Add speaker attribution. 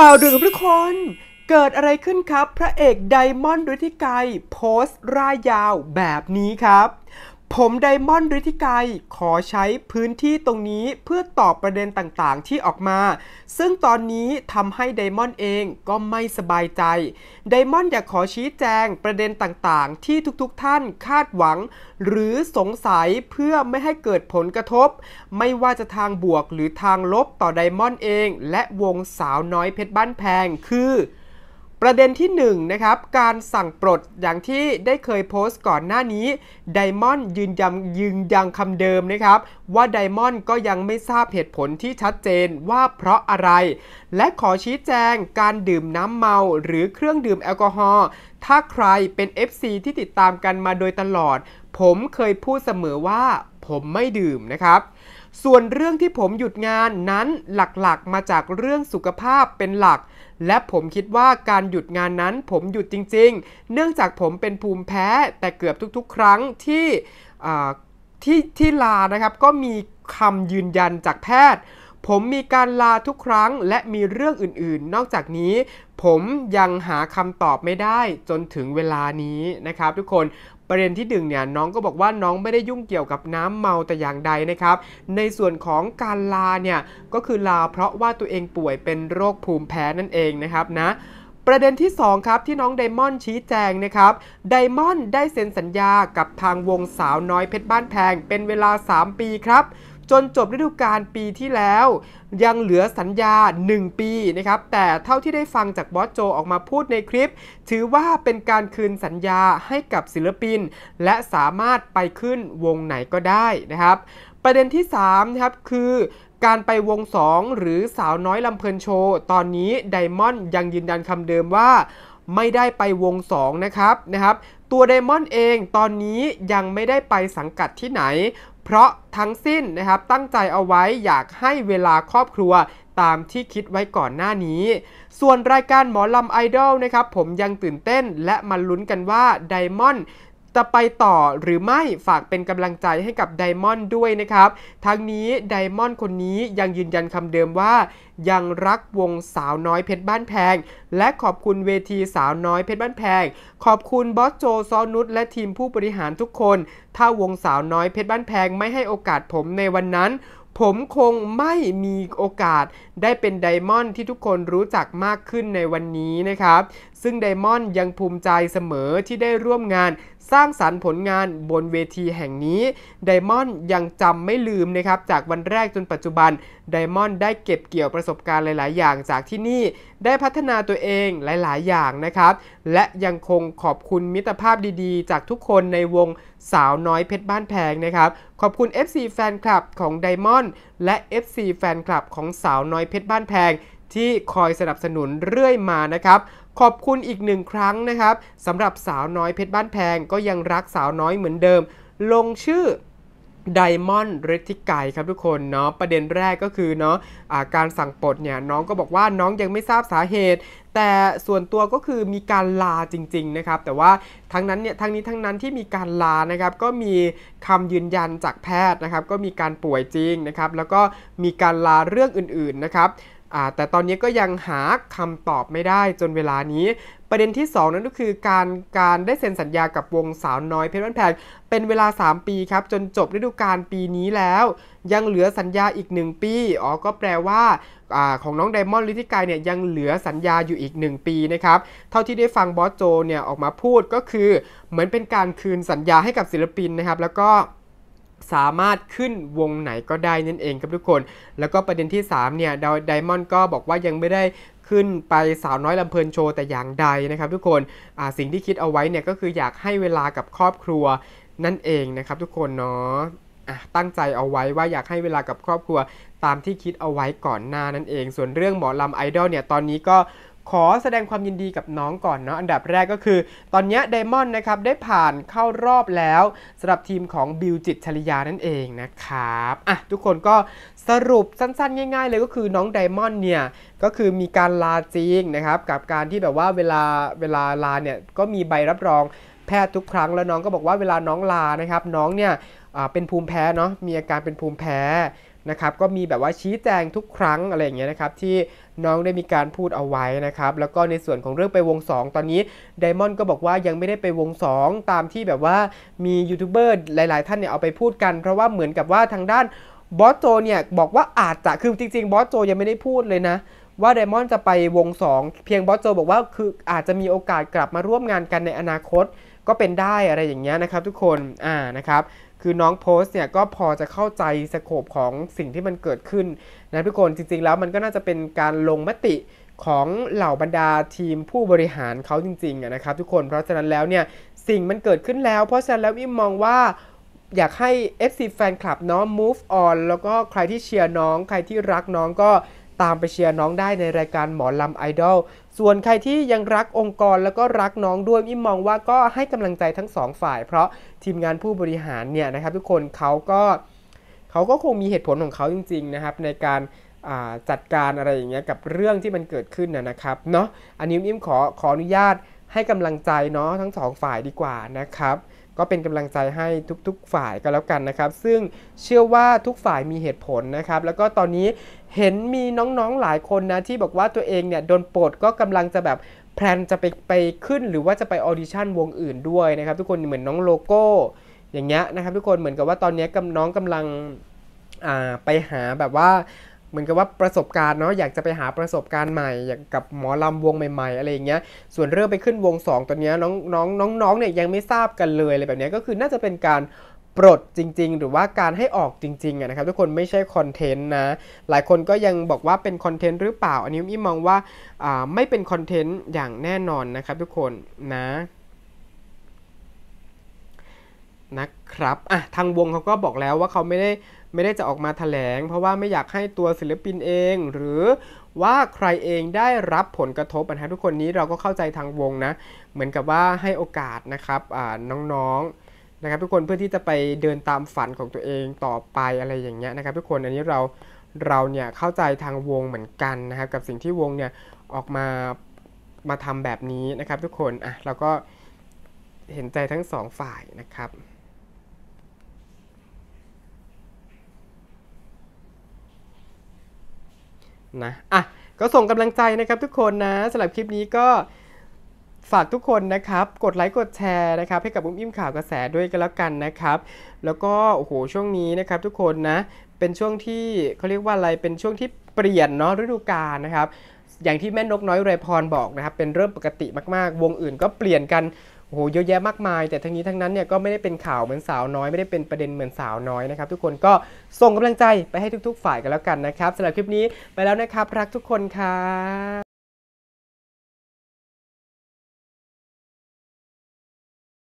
Speaker 1: ข่าวดึืทุก
Speaker 2: คน เกิดอะไรขึ้นครับ พระเอกไดมอนด์ฤทธิไกรโพสต์ร่ายยาวแบบนี้ครับผมไดมอนด์ฤทธิไกรขอใช้พื้นที่ตรงนี้เพื่อตอบประเด็นต่างๆที่ออกมา ซึ่งตอนนี้ทำให้ไดมอนด์เองก็ไม่สบายใจ ไดมอนด์อยากขอชี้แจงประเด็นต่างๆ ที่ทุกๆท่านคาดหวัง หรือสงสัยเพื่อไม่ให้เกิดผลกระทบ ไม่ว่าจะทางบวกหรือทางลบต่อไดมอนด์เองและวงสาวน้อยเพชรบ้านแพงคือประเด็นที่1นนะครับ การสั่งปลดอย่างที่ได้เคยโพสต์ก่อนหน้านี้ ไดมอนยืนยันยืนยันคำเดิมนะครับ ว่าไดมอนก็ยังไม่ทราบเหตุผลที่ชัดเจนว่าเพราะอะไร และขอชี้แจงการดื่มน้ำเมาหรือเครื่องดื่มแอลกอฮอล์ถ้าใครเป็น FC ที่ติดตามกันมาโดยตลอด ผมเคยพูดเสมอว่าผมไม่ดื่มนะครับ ส่วนเรื่องที่ผมหยุดงานนั้นหลักๆ มาจากเรื่องสุขภาพเป็นหลักและผมคิดว่าการหยุดงานนั้นผมหยุดจริง ๆ เนื่องจากผมเป็นภูมิแพ้แต่เกือบทุกๆ ครั้งที่ที่ที่ลานะครับ ก็มีคำยืนยันจากแพทย์ ผมมีการลาทุกครั้งและมีเรื่องอื่นๆ นอกจากนี้ผมยังหาคำตอบไม่ได้จนถึงเวลานี้นะครับทุกคนประเด็นที่1เนี่ยน้องก็บอกว่าน้องไม่ได้ยุ่งเกี่ยวกับน้ำเมาแต่อย่างใดนะครับในส่วนของการลาเนี่ยก็คือลาเพราะว่าตัวเองป่วยเป็นโรคภูมิแพ้นั่นเองนะครับนะประเด็นที่2ครับที่น้องไดมอนชี้แจงนะครับไดมอนได้เซ็นสัญญากับทางวงสาวน้อยเพชรบ้านแพงเป็นเวลา 3 ปีครับจนจบฤดูกาลปีที่แล้ว ยังเหลือสัญญา 1 ปีนะครับแต่เท่าที่ได้ฟังจากบอสโจออกมาพูดในคลิป ถือว่าเป็นการคืนสัญญาให้กับศิลปิน และสามารถไปขึ้นวงไหนก็ได้นะครับ ประเด็นที่3นะครับคือการไปวงสองหรือสาวน้อยลำเพลินโชว์ตอนนี้ไดมอนด์ยังยืนยันคำเดิมว่าไม่ได้ไปวงสองนะครับนะครับตัวไดมอนด์เองตอนนี้ยังไม่ได้ไปสังกัดที่ไหนเพราะทั้งสิ้นนะครับตั้งใจเอาไว้อยากให้เวลาครอบครัวตามที่คิดไว้ก่อนหน้านี้ ส่วนรายการหมอลำไอดอลนะครับผมยังตื่นเต้นและมาลุ้นกันว่าไดมอนด์จะไปต่อหรือไม่ฝากเป็นกำลังใจให้กับไดมอนด์ด้วยนะครับ ทั้งนี้ไดมอนด์คนนี้ยังยืนยันคำเดิมว่า ยังรักวงสาวน้อยเพชรบ้านแพง และขอบคุณเวทีสาวน้อยเพชรบ้านแพง ขอบคุณบอสโจ ซอนุชและทีมผู้บริหารทุกคน ถ้าวงสาวน้อยเพชรบ้านแพงไม่ให้โอกาสผมในวันนั้นผมคงไม่มีโอกาสได้เป็นไดมอนด์ที่ทุกคนรู้จักมากขึ้นในวันนี้นะครับ ซึ่งไดมอนด์ยังภูมิใจเสมอที่ได้ร่วมงานสร้างสารรค์ผลงานบนเวทีแห่งนี้ ไดมอนด์ยังจำไม่ลืมนะครับ จากวันแรกจนปัจจุบันไดมอนด์ได้เก็บเกี่ยวประสบการณ์หลายๆ อย่างจากที่นี่ได้พัฒนาตัวเองหลายๆ อย่างนะครับ และยังคงขอบคุณมิตรภาพดี ๆ จากทุกคนในวงสาวน้อยเพชรบ้านแพงนะครับ ขอบคุณ FC แฟนคลับของไดมอนด์และ FC แฟนคลับของสาวน้อยเพชรบ้านแพง ที่คอยสนับสนุนเรื่อยมานะครับ ขอบคุณอีกหนึ่งครั้งนะครับสำหรับสาวน้อยเพชรบ้านแพง ก็ยังรักสาวน้อยเหมือนเดิม ลงชื่อไดมอนด์เรติไก่ครับทุกคนเนาะประเด็นแรกก็คือเนาะะการสั่งปลดเนี่ยน้องก็บอกว่าน้องยังไม่ทราบสาเหตุแต่ส่วนตัวก็คือมีการลาจริง ๆนะครับ แต่ว่าทั้งนั้นเนี่ยทั้งนี้ทั้งนั้นที่มีการลานะครับก็มีคำยืนยันจากแพทย์นะครับก็มีการป่วยจริงนะครับแล้วก็มีการลาเรื่องอื่นๆนะครับแต่ตอนนี้ก็ยังหาคำตอบไม่ได้จนเวลานี้ ประเด็นที่ 2 นั่นก็คือการการได้เซ็นสัญญากับวงสาวน้อยเพชรบ้านแพงเป็นเวลา 3 ปี ครับ จนจบฤดูกาลปีนี้แล้ว ยังเหลือสัญญาอีก 1 ปีอ๋อก็แปลว่าอของน้องไดมอนด์ลิทิกายเนี่ยยังเหลือสัญญาอยู่อีก 1 ปีนะครับเท่าที่ได้ฟังบอสโจเนี่ยออกมาพูดก็คือ เหมือนเป็นการคืนสัญญาให้กับศิลปินนะครับแล้วก็สามารถขึ้นวงไหนก็ได้นั่นเองครับทุกคน แล้วก็ประเด็นที่3เนี่ยดาวไดมอนด์ก็บอกว่ายังไม่ได้ขึ้นไปสาวน้อยลำเพลินโชว์แต่อย่างใดนะครับทุกคนสิ่งที่คิดเอาไว้เนี่ยก็คืออยากให้เวลากับครอบครัวนั่นเองนะครับทุกคนเนาะตั้งใจเอาไว้ว่าอยากให้เวลากับครอบครัวตามที่คิดเอาไว้ก่อนหน้านั่นเอง ส่วนเรื่องหมอลำไอดอลเนี่ยตอนนี้ก็ขอแสดงความยินดีกับน้องก่อนเนาะ อันดับแรกก็คือตอนนี้ไดมอนด์นะครับได้ผ่านเข้ารอบแล้วสำหรับทีมของบิวจิตชลิยา นั่นเองนะครับ อ่ะทุกคนก็สรุปสั้นๆ ง่ายๆเลยก็คือน้องไดมอนด์เนี่ยก็คือมีการลาจริงนะครับกับการที่แบบว่าเวลาเวลาลาเนี่ยก็มีใบรับรองแพทย์ทุกครั้งแล้วน้องก็บอกว่าเวลาน้องลานะครับน้องเนี่ยเป็นภูมิแพ้เนาะมีอาการเป็นภูมิแพ้นะครับก็มีแบบว่าชี้แจงทุกครั้งอะไรอย่างเงี้ยนะครับที่น้องได้มีการพูดเอาไว้นะครับ แล้วก็ในส่วนของเรื่องไปวง 2 ตอนนี้ไดมอนด์ก็บอกว่ายังไม่ได้ไปวง 2 ตามที่แบบว่ามียูทูบเบอร์หลายๆท่านเนี่ยเอาไปพูดกัน เพราะว่าเหมือนกับว่าทางด้าน บอสโจเนี่ยบอกว่าอาจจะคือจริงๆ บอสโจยังไม่ได้พูดเลยนะว่าไดมอนจะไปวง 2 เพียงบอสโจบอกว่าคืออาจจะมีโอกาสกลับมาร่วมงานกันในอนาคตก็เป็นได้อะไรอย่างเงี้ยนะครับทุกคนอ่านะครับคือน้องโพสต์เนี่ยก็พอจะเข้าใจสโคปของสิ่งที่มันเกิดขึ้นนะทุกคนจริงๆแล้วมันก็น่าจะเป็นการลงมติของเหล่าบรรดาทีมผู้บริหารเขาจริงๆนะครับทุกคนเพราะฉะนั้นแล้วเนี่ย สิ่งมันเกิดขึ้นแล้ว เพราะฉะนั้นแล้วอิมมองว่าอยากให้ FC แฟนคลับเนาะ move on แล้วก็ใครที่เชียร์น้อง ใครที่รักน้องก็ตามไปเชียร์น้องได้ในรายการหมอลำไอดอล ส่วนใครที่ยังรักองค์กรแล้วก็รักน้องด้วยอิมมองว่าก็ให้กำลังใจทั้งสองฝ่าย เพราะทีมงานผู้บริหารเนี่ยนะครับทุกคนเขาก็เขาก็คงมีเหตุผลของเขาจริงๆนะครับในการจัดการอะไรอย่างเงี้ยกับเรื่องที่มันเกิดขึ้นนะครับเนาะอันนี้อิมขอขออนุญาตให้กำลังใจเนาะทั้งสองฝ่ายดีกว่านะครับก็เป็นกำลังใจให้ทุกๆฝ่ายก็แล้วกันนะครับซึ่งเชื่อว่าทุกฝ่ายมีเหตุผลนะครับแล้วก็ตอนนี้เห็นมีน้องๆหลายคนนะที่บอกว่าตัวเองเนี่ยโดนปลดก็กำลังจะแบบแพลนจะไปไปขึ้นหรือว่าจะไปออดิชั่นวงอื่นด้วยนะครับทุกคนเหมือนน้องโลโก้ อย่างเงี้ยนะครับทุกคนเหมือนกับว่าตอนนี้กำน้องกำลังไปหาแบบว่าเหมือนกับว่าประสบการณ์เนาะอยากจะไปหาประสบการณ์ใหม่อยากกับหมอลำวงใหม่ๆอะไรอย่างเงี้ย ส่วนเรื่องไปขึ้นวง 2 ตัวเนี้ยน้องน้องน้องน้องเนี่ยยังไม่ทราบกันเลยอะไรแบบเนี้ยก็คือน่าจะเป็นการ ปลดจริงๆ หรือว่าการให้ออกจริงๆนะครับ ทุกคนไม่ใช่คอนเทนต์นะหลายคนก็ยังบอกว่าเป็นคอนเทนต์หรือเปล่า อันนี้มีมองว่าไม่เป็นคอนเทนต์อย่างแน่นอนนะครับ ทุกคนนะนะครับอ่ะทางวงเขาก็บอกแล้วว่าเขาไม่ได้ไม่ได้จะออกมาถแถลงเพราะว่าไม่อยากให้ตัวศิลปินเอง หรือว่าใครเองได้รับผลกระทบนะฮะทุกคนนี้เราก็เข้าใจทางวงนะเหมือนกับว่าให้โอกาสนะครับน้องๆนนะครับ ทุกคนเพื่อที่จะไปเดินตามฝันของตัวเองต่อไปอะไรอย่างเงี้ยนะครับ ทุกคนอันนี้เราเราเนี่ยเข้าใจทางวงเหมือนกันนะครับ กับสิ่งที่วงเนี่ยออกมามาทำแบบนี้นะครับ ทุกคนอ่ะเราก็เห็นใจทั้งสองฝ่ายนะครับนะ อ่ะ ก็ส่งกำลังใจนะครับทุกคนนะสำหรับคลิปนี้ก็ฝากทุกคนนะครับ กดไลค์กดแชร์นะครับ ให้กับบุ้มอิ่มข่าวกระแสด้วยกันแล้วกันนะครับ แล้วก็โอ้โห ช่วงนี้นะครับทุกคนนะ เป็นช่วงที่เขาเรียกว่าอะไร เป็นช่วงที่เปลี่ยนเนาะฤดูกาลนะครับ อย่างที่แม่นกน้อยไรพรบอกนะครับ เป็นเริ่มปกติมากๆ วงอื่นก็เปลี่ยนกันโอ้โหเยอะแยะมากมาย แต่ทั้งนี้ทั้งนั้นเนี่ยก็ไม่ได้เป็นข่าวเหมือนสาวน้อยไม่ได้เป็นประเด็นเหมือนสาวน้อยนะครับทุกคนก็ส่งกำลังใจไปให้ทุก ๆ ฝ่ายกันแล้วกันนะครับสำหรับคลิปนี้ไปแล้วนะครับ รักทุกคนครับ